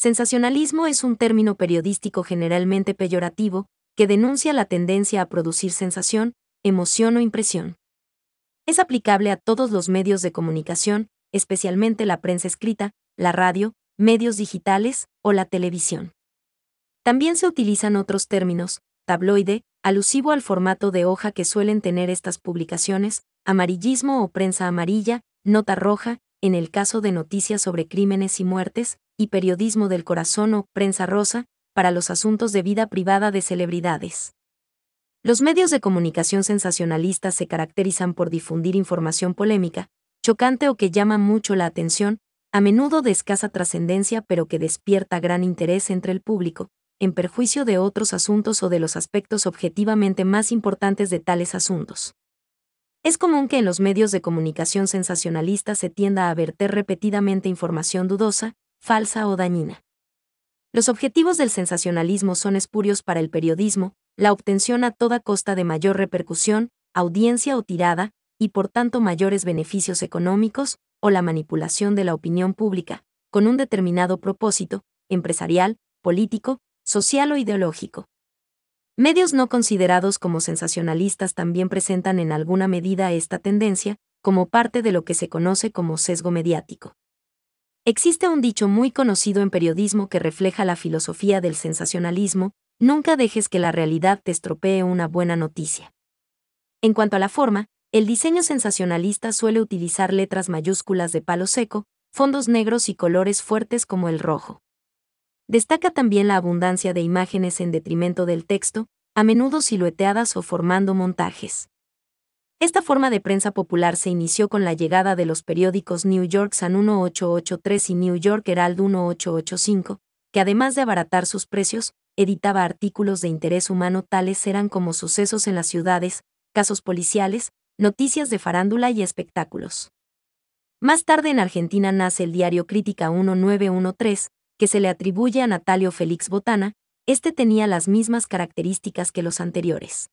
Sensacionalismo es un término periodístico generalmente peyorativo, que denuncia la tendencia a producir sensación, emoción o impresión. Es aplicable a todos los medios de comunicación, especialmente la prensa escrita, la radio, medios digitales o la televisión. También se utilizan otros términos, tabloide, alusivo al formato de hoja que suelen tener estas publicaciones, amarillismo o prensa amarilla, nota roja, en el caso de noticias sobre crímenes y muertes, y Periodismo del Corazón o Prensa Rosa, para los asuntos de vida privada de celebridades. Los medios de comunicación sensacionalistas se caracterizan por difundir información polémica, chocante o que llama mucho la atención, a menudo de escasa trascendencia pero que despierta gran interés entre el público, en perjuicio de otros asuntos o de los aspectos objetivamente más importantes de tales asuntos. Es común que en los medios de comunicación sensacionalistas se tienda a verter repetidamente información dudosa, falsa o dañina. Los objetivos del sensacionalismo son espurios para el periodismo, la obtención a toda costa de mayor repercusión, audiencia o tirada, y por tanto mayores beneficios económicos, o la manipulación de la opinión pública, con un determinado propósito, empresarial, político, social o ideológico. Medios no considerados como sensacionalistas también presentan en alguna medida esta tendencia, como parte de lo que se conoce como sesgo mediático. Existe un dicho muy conocido en periodismo que refleja la filosofía del sensacionalismo, nunca dejes que la realidad te estropee una buena noticia. En cuanto a la forma, el diseño sensacionalista suele utilizar letras mayúsculas de palo seco, fondos negros y colores fuertes como el rojo. Destaca también la abundancia de imágenes en detrimento del texto, a menudo silueteadas o formando montajes. Esta forma de prensa popular se inició con la llegada de los periódicos New York San 1883 y New York Herald 1885, que además de abaratar sus precios, editaba artículos de interés humano tales eran como sucesos en las ciudades, casos policiales, noticias de farándula y espectáculos. Más tarde en Argentina nace el diario Crítica 1913, que se le atribuye a Natalio Félix Botana, este tenía las mismas características que los anteriores.